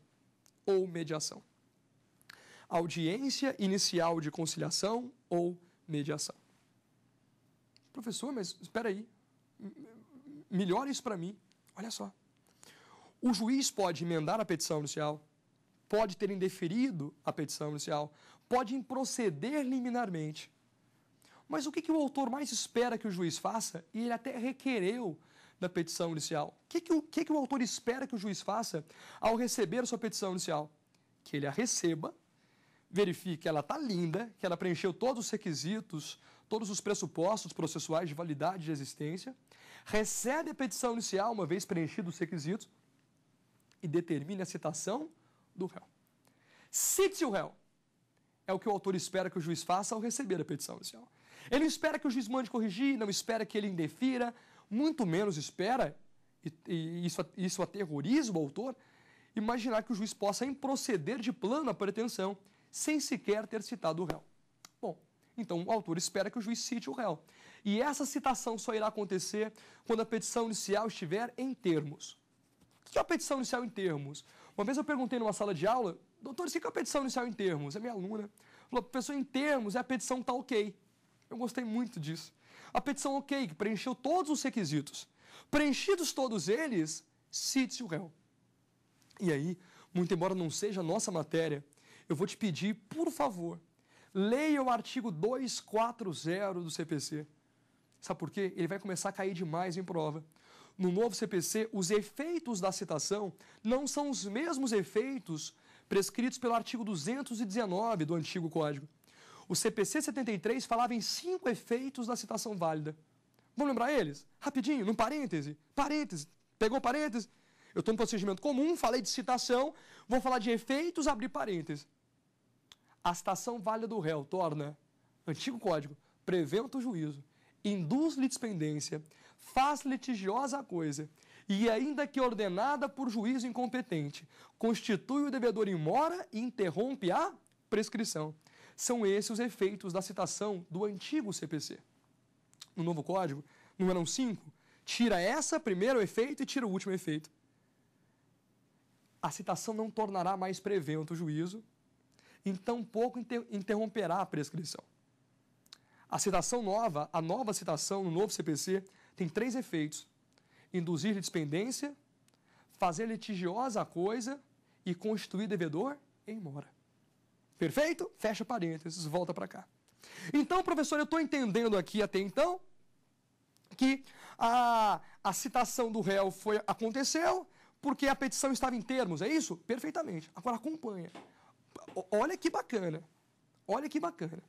Speaker 1: ou mediação. Audiência inicial de conciliação ou mediação. Professor, mas espera aí. Melhor isso para mim. Olha só. O juiz pode emendar a petição inicial, pode ter indeferido a petição inicial, pode improceder liminarmente. Mas o que, que o autor mais espera que o juiz faça? E ele até requereu da petição inicial. O que, que, o, que, que o autor espera que o juiz faça ao receber a sua petição inicial? Que ele a receba, verifique que ela está linda, que ela preencheu todos os requisitos, todos os pressupostos processuais de validade de existência, recebe a petição inicial, uma vez preenchidos os requisitos, e determine a citação do réu. Cite o réu. É o que o autor espera que o juiz faça ao receber a petição inicial. Ele espera que o juiz mande corrigir, não espera que ele indefira, muito menos espera, e, e isso, isso aterroriza o autor, imaginar que o juiz possa improceder de plano a pretensão, sem sequer ter citado o réu. Bom, então o autor espera que o juiz cite o réu. E essa citação só irá acontecer quando a petição inicial estiver em termos. O que é a petição inicial em termos? Uma vez eu perguntei numa sala de aula, doutor, o que é a petição inicial em termos? É minha aluna. Falou, professor, em termos é a petição tá ok. Eu gostei muito disso. A petição ok, que preencheu todos os requisitos. Preenchidos todos eles, cite-se o réu. E aí, muito embora não seja nossa matéria, eu vou te pedir, por favor, leia o artigo 240 do CPC. Sabe por quê? Ele vai começar a cair demais em prova no novo CPC, os efeitos da citação não são os mesmos efeitos prescritos pelo artigo 219 do antigo Código. O CPC 73 falava em cinco efeitos da citação válida. Vamos lembrar eles? Rapidinho, num parêntese. Parêntese. Pegou parêntese? Eu estou no procedimento comum, falei de citação, vou falar de efeitos, abrir parêntese. A citação válida do réu torna, antigo código, preventa o juízo, induz litispendência, faz litigiosa a coisa, e ainda que ordenada por juízo incompetente, constitui o devedor em mora e interrompe a prescrição. São esses os efeitos da citação do antigo CPC. No novo código, número 5, tira essa primeiro efeito e tira o último efeito. A citação não tornará mais prevento o juízo, então pouco interromperá a prescrição. A citação nova, a nova citação no novo CPC, tem três efeitos: induzir dispendência, fazer litigiosa a coisa e constituir devedor em mora. Perfeito? Fecha parênteses, volta para cá. Então, professor, eu estou entendendo aqui até então que a, a citação do réu foi, aconteceu porque a petição estava em termos, é isso? Perfeitamente. Agora acompanha. Olha que bacana. Olha que bacana.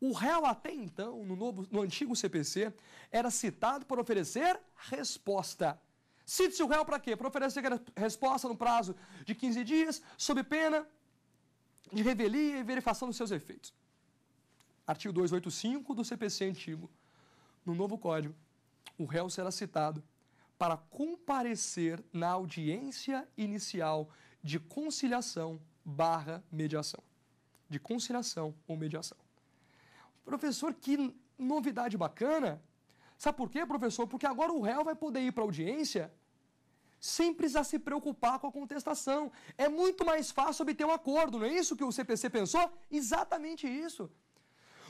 Speaker 1: O réu até então, no, novo, no antigo CPC, era citado para oferecer resposta. Cite-se o réu para quê? Para oferecer resposta no prazo de 15 dias, sob pena de revelia e verificação dos seus efeitos. Artigo 285 do CPC antigo. No novo código, o réu será citado para comparecer na audiência inicial de conciliação barra mediação. De conciliação ou mediação. Professor, que novidade bacana. Sabe por quê, professor? Porque agora o réu vai poder ir para a audiência sem precisar se preocupar com a contestação. É muito mais fácil obter um acordo, não é isso que o CPC pensou? Exatamente isso.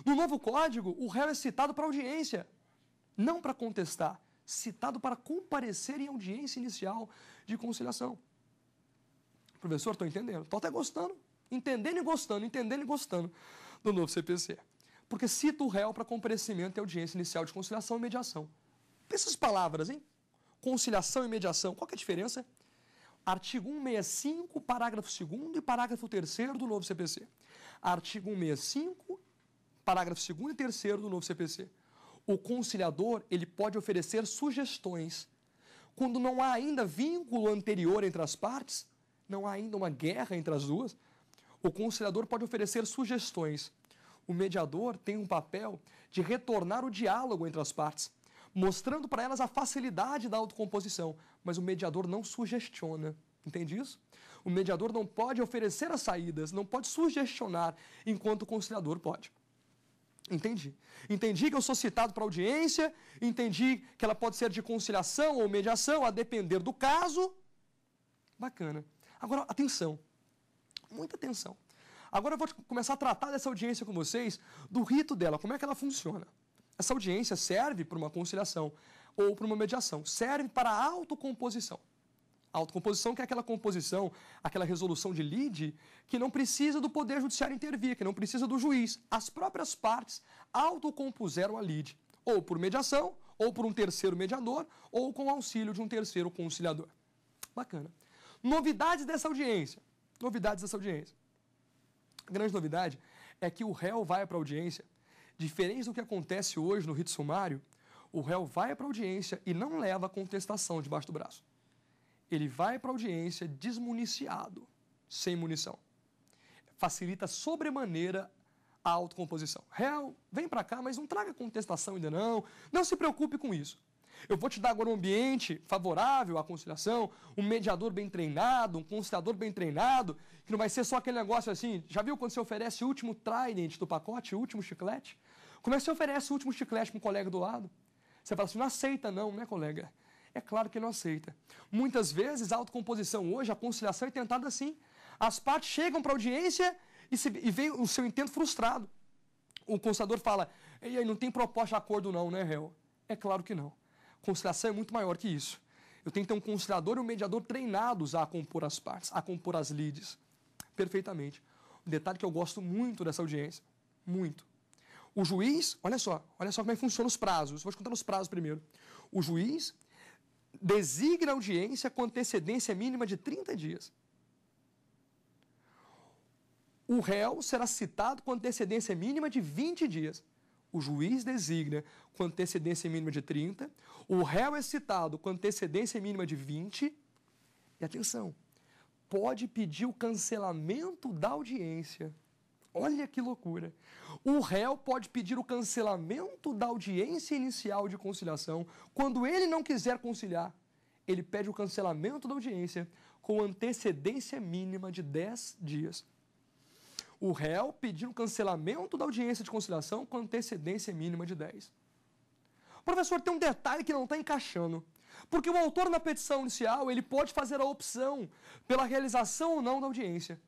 Speaker 1: No novo código, o réu é citado para audiência, não para contestar, citado para comparecer em audiência inicial de conciliação. Professor, estou entendendo, estou até gostando, entendendo e gostando, entendendo e gostando do novo CPC porque cita o réu para comparecimento e audiência inicial de conciliação e mediação. Essas palavras, hein? Conciliação e mediação, qual é a diferença? Artigo 165, parágrafo 2 e parágrafo 3 do novo CPC. Artigo 165, parágrafo 2 e 3 do novo CPC. O conciliador, ele pode oferecer sugestões. Quando não há ainda vínculo anterior entre as partes, não há ainda uma guerra entre as duas, o conciliador pode oferecer sugestões o mediador tem um papel de retornar o diálogo entre as partes, mostrando para elas a facilidade da autocomposição, mas o mediador não sugestiona. Entende isso? O mediador não pode oferecer as saídas, não pode sugestionar, enquanto o conciliador pode. Entendi. Entendi que eu sou citado para audiência, entendi que ela pode ser de conciliação ou mediação, a depender do caso. Bacana. Agora, atenção. Muita atenção. Agora eu vou começar a tratar dessa audiência com vocês, do rito dela, como é que ela funciona. Essa audiência serve para uma conciliação ou para uma mediação, serve para a autocomposição. A autocomposição que é aquela composição, aquela resolução de lide que não precisa do poder judiciário intervir, que não precisa do juiz. As próprias partes autocompuseram a lide, ou por mediação, ou por um terceiro mediador, ou com auxílio de um terceiro conciliador. Bacana. Novidades dessa audiência. Novidades dessa audiência grande novidade é que o réu vai para a audiência. Diferente do que acontece hoje no rito sumário, o réu vai para a audiência e não leva a contestação debaixo do braço. Ele vai para a audiência desmuniciado, sem munição. Facilita sobremaneira a autocomposição. Réu, vem para cá, mas não traga contestação ainda não. Não se preocupe com isso. Eu vou te dar agora um ambiente favorável à conciliação, um mediador bem treinado, um conciliador bem treinado, que não vai ser só aquele negócio assim. Já viu quando você oferece o último trident do pacote, o último chiclete? Como é que você oferece o último chiclete para um colega do lado? Você fala assim, não aceita não, né, colega? É claro que ele não aceita. Muitas vezes a autocomposição hoje, a conciliação é tentada assim. As partes chegam para a audiência e, se, e vem o seu intento frustrado. O conciliador fala, e aí, não tem proposta de acordo não, né, réu? É claro que não. Conciliação é muito maior que isso. Eu tenho que ter um conciliador e um mediador treinados a compor as partes, a compor as lides. Perfeitamente. Um detalhe que eu gosto muito dessa audiência, muito. O juiz, olha só, olha só como é que funciona os prazos. Vou te contar os prazos primeiro. O juiz designa a audiência com antecedência mínima de 30 dias. O réu será citado com antecedência mínima de 20 dias o juiz designa com antecedência mínima de 30, o réu é citado com antecedência mínima de 20, e atenção, pode pedir o cancelamento da audiência. Olha que loucura! O réu pode pedir o cancelamento da audiência inicial de conciliação. Quando ele não quiser conciliar, ele pede o cancelamento da audiência com antecedência mínima de 10 dias o réu pedir o cancelamento da audiência de conciliação com antecedência mínima de 10. Professor, tem um detalhe que não está encaixando. Porque o autor na petição inicial, ele pode fazer a opção pela realização ou não da audiência.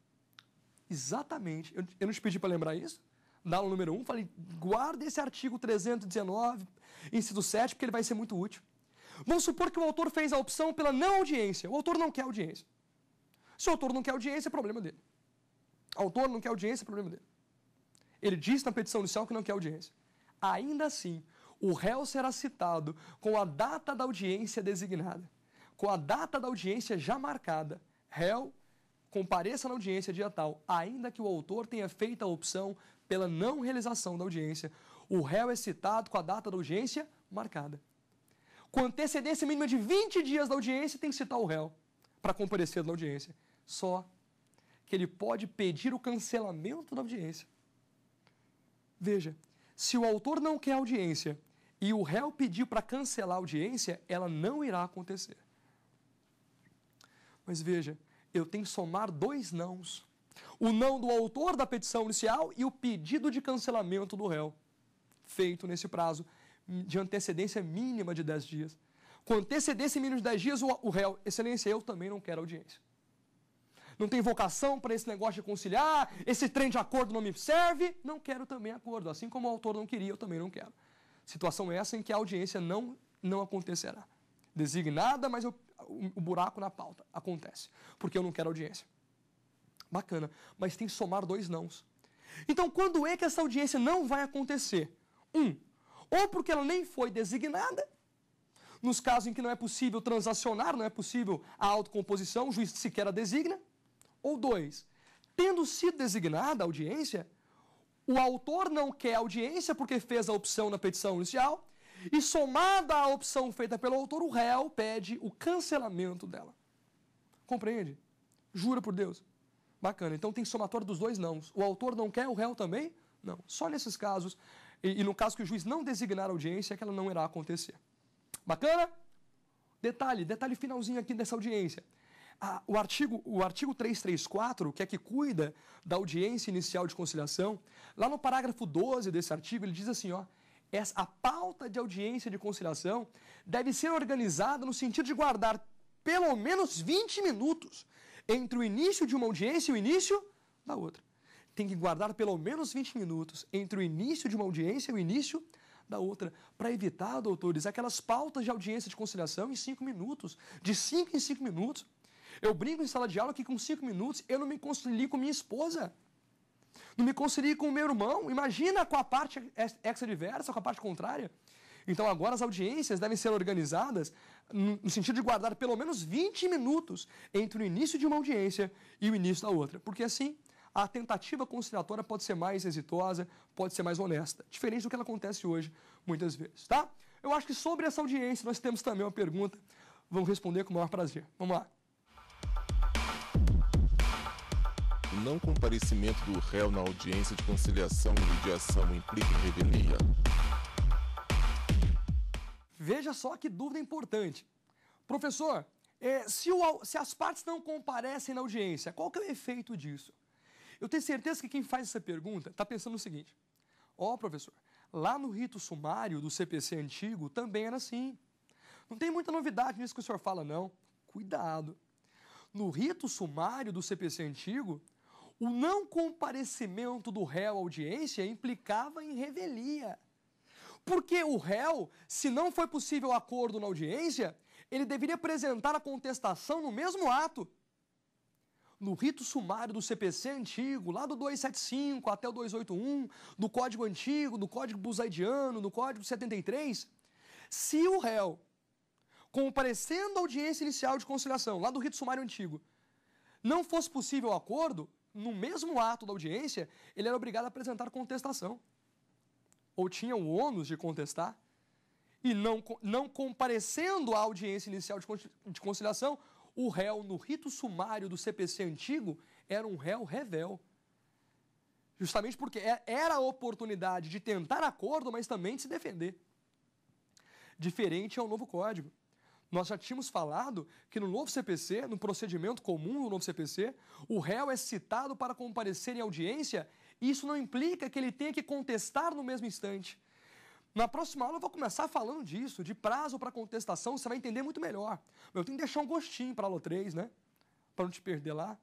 Speaker 1: Exatamente. Eu, eu não te pedi para lembrar isso? Na aula número 1, um, falei, guarda esse artigo 319, inciso 7, porque ele vai ser muito útil. Vamos supor que o autor fez a opção pela não audiência. O autor não quer audiência. Se o autor não quer audiência, é problema dele. Autor não quer audiência, é problema dele. Ele diz na petição inicial que não quer audiência. Ainda assim, o réu será citado com a data da audiência designada, com a data da audiência já marcada. Réu compareça na audiência dia tal, ainda que o autor tenha feito a opção pela não realização da audiência, o réu é citado com a data da audiência marcada. Com antecedência mínima de 20 dias da audiência, tem que citar o réu para comparecer na audiência. Só que ele pode pedir o cancelamento da audiência. Veja, se o autor não quer audiência e o réu pedir para cancelar a audiência, ela não irá acontecer. Mas veja, eu tenho que somar dois nãos. O não do autor da petição inicial e o pedido de cancelamento do réu, feito nesse prazo de antecedência mínima de 10 dias. Com antecedência mínima de 10 dias, o réu, excelência, eu também não quero audiência não tem vocação para esse negócio de conciliar, esse trem de acordo não me serve, não quero também acordo. Assim como o autor não queria, eu também não quero. Situação essa em que a audiência não, não acontecerá. Designada, mas eu, o, o buraco na pauta acontece, porque eu não quero audiência. Bacana, mas tem que somar dois nãos. Então, quando é que essa audiência não vai acontecer? Um, ou porque ela nem foi designada, nos casos em que não é possível transacionar, não é possível a autocomposição, o juiz sequer a designa. Ou dois, tendo sido designada a audiência, o autor não quer audiência porque fez a opção na petição inicial, e somada à opção feita pelo autor, o réu pede o cancelamento dela. Compreende? Jura por Deus. Bacana. Então tem somatório dos dois não. O autor não quer, o réu também? Não. Só nesses casos, e, e no caso que o juiz não designar a audiência, é que ela não irá acontecer. Bacana? Detalhe, detalhe finalzinho aqui dessa audiência. Ah, o, artigo, o artigo 334, que é que cuida da audiência inicial de conciliação, lá no parágrafo 12 desse artigo, ele diz assim, ó, essa, a pauta de audiência de conciliação deve ser organizada no sentido de guardar pelo menos 20 minutos entre o início de uma audiência e o início da outra. Tem que guardar pelo menos 20 minutos entre o início de uma audiência e o início da outra, para evitar, doutores, aquelas pautas de audiência de conciliação em 5 minutos, de 5 em 5 minutos. Eu brinco em sala de aula que com cinco minutos eu não me conciliei com minha esposa. Não me conciliei com o meu irmão. Imagina com a parte extra-diversa, com a parte contrária. Então agora as audiências devem ser organizadas no sentido de guardar pelo menos 20 minutos entre o início de uma audiência e o início da outra. Porque assim a tentativa conciliatória pode ser mais exitosa, pode ser mais honesta. Diferente do que ela acontece hoje, muitas vezes, tá? Eu acho que sobre essa audiência nós temos também uma pergunta. Vamos responder com o maior prazer. Vamos lá. não comparecimento do réu na audiência de conciliação e mediação implica em revelia. Veja só que dúvida importante. Professor, é, se, o, se, as partes não comparecem na audiência, qual que é o efeito disso? Eu tenho certeza que quem faz essa pergunta está pensando o seguinte: ó, oh, professor, lá no rito sumário do CPC antigo também era assim. Não tem muita novidade nisso que o senhor fala, não. Cuidado. No rito sumário do CPC antigo, o não comparecimento do réu à audiência implicava em revelia. Porque o réu, se não foi possível acordo na audiência, ele deveria apresentar a contestação no mesmo ato. No rito sumário do CPC antigo, lá do 275 até o 281, do Código Antigo, do Código Busaidiano, do Código 73, se o réu, comparecendo à audiência inicial de conciliação, lá do rito sumário antigo, não fosse possível acordo, no mesmo ato da audiência, ele era obrigado a apresentar contestação. Ou tinha o ônus de contestar. E não, não comparecendo à audiência inicial de conciliação, o réu, no rito sumário do CPC antigo, era um réu revel. Justamente porque é, era a oportunidade de tentar acordo, mas também de se defender. Diferente ao é novo código. Nós já tínhamos falado que no novo CPC, no procedimento comum do novo CPC, o réu é citado para comparecer em audiência e isso não implica que ele tenha que contestar no mesmo instante. Na próxima aula eu vou começar falando disso, de prazo para contestação, você vai entender muito melhor. Eu tenho que deixar um gostinho para a aula 3, né? Para não te perder lá.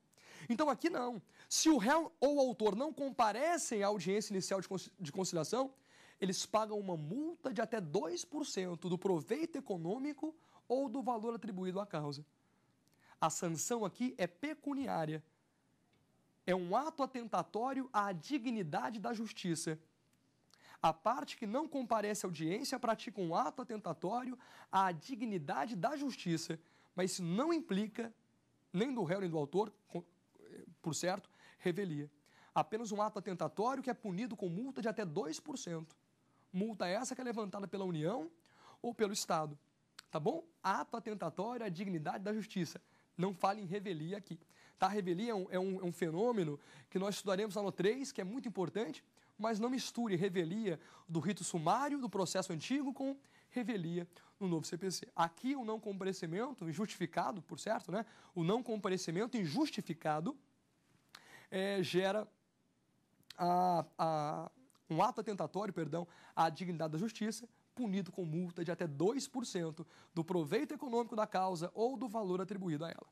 Speaker 1: Então aqui não. Se o réu ou o autor não comparecem à audiência inicial de conciliação, eles pagam uma multa de até 2% do proveito econômico ou do valor atribuído à causa. A sanção aqui é pecuniária. É um ato atentatório à dignidade da justiça. A parte que não comparece à audiência pratica um ato atentatório à dignidade da justiça, mas isso não implica, nem do réu nem do autor, eh, por certo, revelia. Apenas um ato atentatório que é punido com multa de até 2%. Multa essa que é levantada pela União ou pelo Estado tá bom? Ato atentatório à dignidade da justiça. Não fale em revelia aqui. Tá? Revelia é um, é um, é um fenômeno que nós estudaremos lá no 3, que é muito importante, mas não misture revelia do rito sumário, do processo antigo, com revelia no novo CPC. Aqui o não comparecimento, injustificado, por certo, né? o não comparecimento injustificado é, gera a, a, um ato atentatório, perdão, à dignidade da justiça, punido com multa de até 2% do proveito econômico da causa ou do valor atribuído a ela.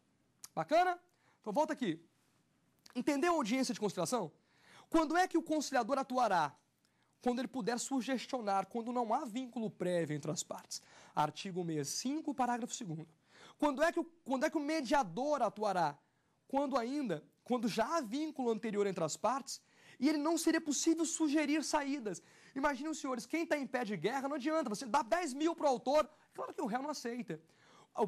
Speaker 1: Bacana? Então volta aqui. Entendeu a audiência de conciliação? Quando é que o conciliador atuará? Quando ele puder sugestionar, quando não há vínculo prévio entre as partes. Artigo 65, parágrafo 2 Quando é que o, quando é que o mediador atuará? Quando ainda, quando já há vínculo anterior entre as partes e ele não seria possível sugerir saídas. Imaginem os senhores, quem está em pé de guerra, não adianta, você dá 10 mil para o autor, é claro que o réu não aceita.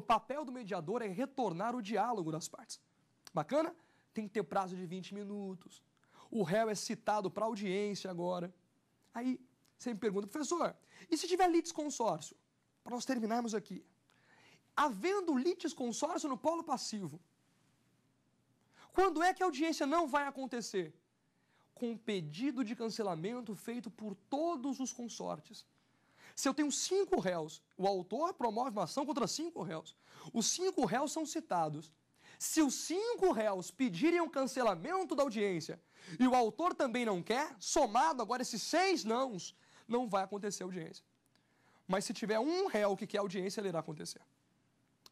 Speaker 1: O papel do mediador é retornar o diálogo das partes. Bacana? Tem que ter prazo de 20 minutos. O réu é citado para audiência agora. Aí você me pergunta, professor, e se tiver consórcio? Para nós terminarmos aqui. Havendo consórcio no polo passivo, quando é que a audiência não vai acontecer? com pedido de cancelamento feito por todos os consortes. Se eu tenho cinco réus, o autor promove uma ação contra cinco réus. Os cinco réus são citados. Se os cinco réus pedirem o cancelamento da audiência e o autor também não quer, somado agora esses seis nãos, não vai acontecer a audiência. Mas se tiver um réu que quer audiência, ele irá acontecer.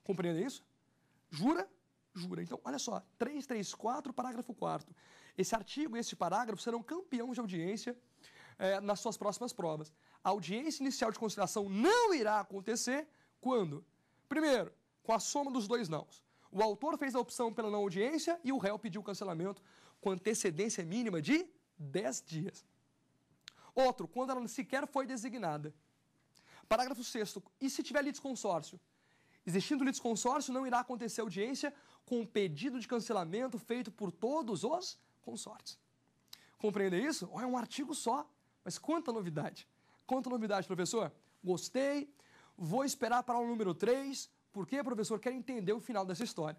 Speaker 1: Compreende isso? Jura? Jura. Então, olha só, 334, parágrafo 4 esse artigo e esse parágrafo serão campeão de audiência é, nas suas próximas provas. A audiência inicial de conciliação não irá acontecer quando? Primeiro, com a soma dos dois nãos. O autor fez a opção pela não audiência e o réu pediu cancelamento com antecedência mínima de 10 dias. Outro, quando ela sequer foi designada. Parágrafo 6 E se tiver litisconsórcio? Existindo litisconsórcio, não irá acontecer audiência com o pedido de cancelamento feito por todos os consortes. Compreender isso? olha é um artigo só, mas quanta novidade. Quanta novidade, professor. Gostei, vou esperar para o número 3, porque, professor, quero entender o final dessa história.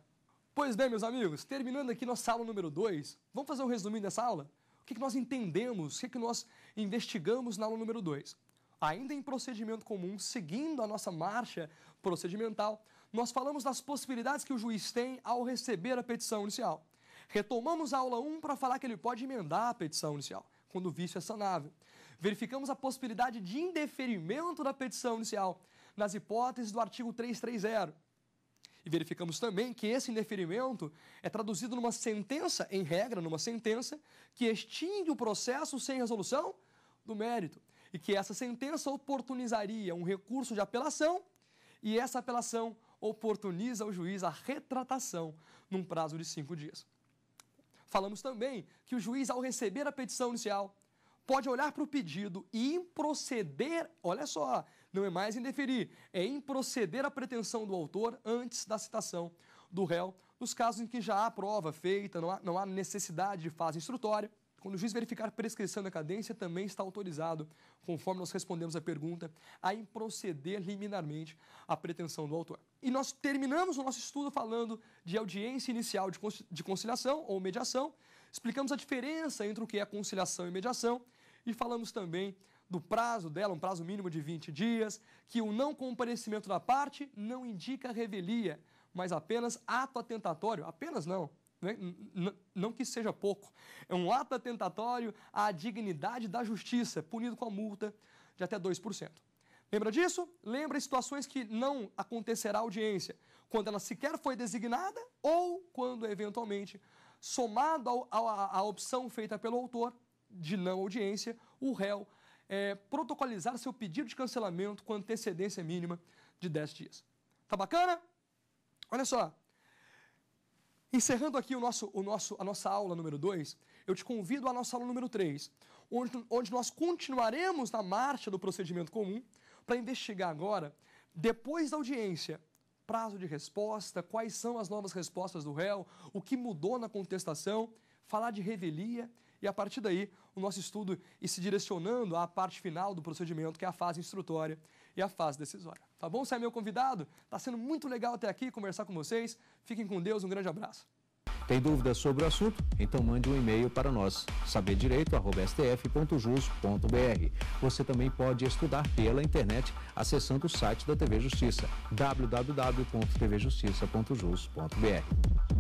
Speaker 1: Pois bem, meus amigos, terminando aqui nossa aula número 2, vamos fazer um resuminho dessa aula? O que, que nós entendemos, o que, que nós investigamos na aula número 2? Ainda em procedimento comum, seguindo a nossa marcha procedimental, nós falamos das possibilidades que o juiz tem ao receber a petição inicial. Retomamos a aula 1 para falar que ele pode emendar a petição inicial, quando o vício é sanável. Verificamos a possibilidade de indeferimento da petição inicial, nas hipóteses do artigo 330. E verificamos também que esse indeferimento é traduzido numa sentença, em regra, numa sentença, que extingue o processo sem resolução do mérito. E que essa sentença oportunizaria um recurso de apelação e essa apelação oportuniza ao juiz a retratação num prazo de cinco dias. Falamos também que o juiz, ao receber a petição inicial, pode olhar para o pedido e improceder, olha só, não é mais indeferir, é improceder a pretensão do autor antes da citação do réu, nos casos em que já há prova feita, não há, não há necessidade de fase instrutória, quando o juiz verificar prescrição da cadência, também está autorizado, conforme nós respondemos a pergunta, a improceder liminarmente a pretensão do autor. E nós terminamos o nosso estudo falando de audiência inicial de conciliação ou mediação, explicamos a diferença entre o que é conciliação e mediação e falamos também do prazo dela, um prazo mínimo de 20 dias, que o não comparecimento da parte não indica revelia, mas apenas ato atentatório, apenas não, né? não que seja pouco, é um ato atentatório à dignidade da justiça, punido com a multa de até 2%. Lembra disso? Lembra situações que não acontecerá audiência, quando ela sequer foi designada ou quando, eventualmente, somado ao, a à opção feita pelo autor de não audiência, o réu é, protocolizar seu pedido de cancelamento com antecedência mínima de 10 dias. Tá bacana? Olha só, Encerrando aqui o nosso, o nosso, a nossa aula número 2, eu te convido à nossa aula número 3, onde, onde nós continuaremos na marcha do procedimento comum para investigar agora, depois da audiência, prazo de resposta, quais são as novas respostas do réu, o que mudou na contestação, falar de revelia e a partir daí o nosso estudo e se direcionando à parte final do procedimento, que é a fase instrutória, e a fase decisória. Tá bom? Você é meu convidado? Tá sendo muito legal até aqui conversar com vocês. Fiquem com Deus, um grande abraço. Tem dúvidas sobre o assunto? Então mande um e-mail para nós, saberdireito.stf.jus.br. Você também pode estudar pela internet acessando o site da TV Justiça, www.tvjustiça.jus.br.